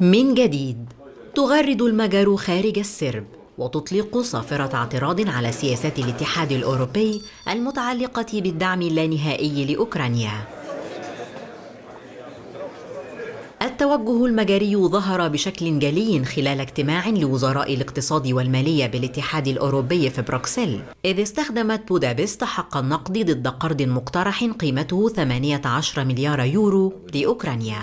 من جديد تغرد المجر خارج السرب وتطلق صافرة اعتراض على سياسات الاتحاد الأوروبي المتعلقة بالدعم اللانهائي لأوكرانيا التوجه المجري ظهر بشكل جلي خلال اجتماع لوزراء الاقتصاد والمالية بالاتحاد الأوروبي في بروكسل إذ استخدمت بودابست حق النقد ضد قرض مقترح قيمته 18 مليار يورو لأوكرانيا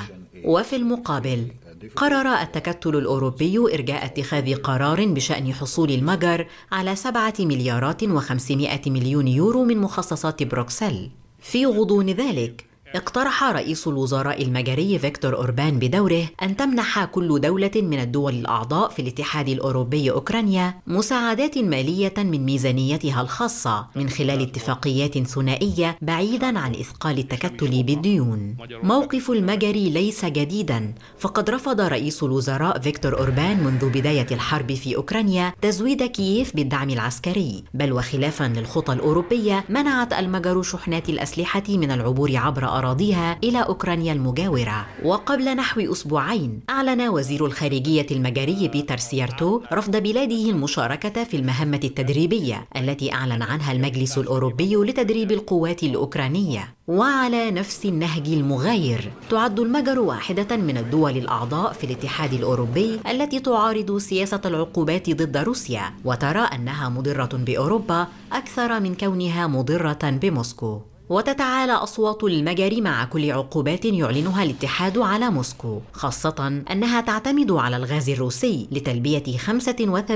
وفي المقابل قرر التكتل الأوروبي إرجاء اتخاذ قرار بشأن حصول المجر على 7 مليارات و500 مليون يورو من مخصصات بروكسل في غضون ذلك اقترح رئيس الوزراء المجري فيكتور أوربان بدوره أن تمنح كل دولة من الدول الأعضاء في الاتحاد الأوروبي أوكرانيا مساعدات مالية من ميزانيتها الخاصة من خلال اتفاقيات ثنائية بعيداً عن إثقال التكتل بالديون. موقف المجري ليس جديداً فقد رفض رئيس الوزراء فيكتور أوربان منذ بداية الحرب في أوكرانيا تزويد كييف بالدعم العسكري بل وخلافاً للخطى الأوروبية منعت المجر شحنات الأسلحة من العبور عبر أراضيها إلى أوكرانيا المجاورة وقبل نحو أسبوعين أعلن وزير الخارجية المجري بيتر سيارتو رفض بلاده المشاركة في المهمة التدريبية التي أعلن عنها المجلس الأوروبي لتدريب القوات الأوكرانية وعلى نفس النهج المغاير تعد المجر واحدة من الدول الأعضاء في الاتحاد الأوروبي التي تعارض سياسة العقوبات ضد روسيا وترى أنها مضرة بأوروبا أكثر من كونها مضرة بموسكو وتتعالى أصوات المجر مع كل عقوبات يعلنها الاتحاد على موسكو خاصة أنها تعتمد على الغاز الروسي لتلبية 85%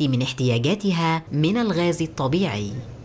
من احتياجاتها من الغاز الطبيعي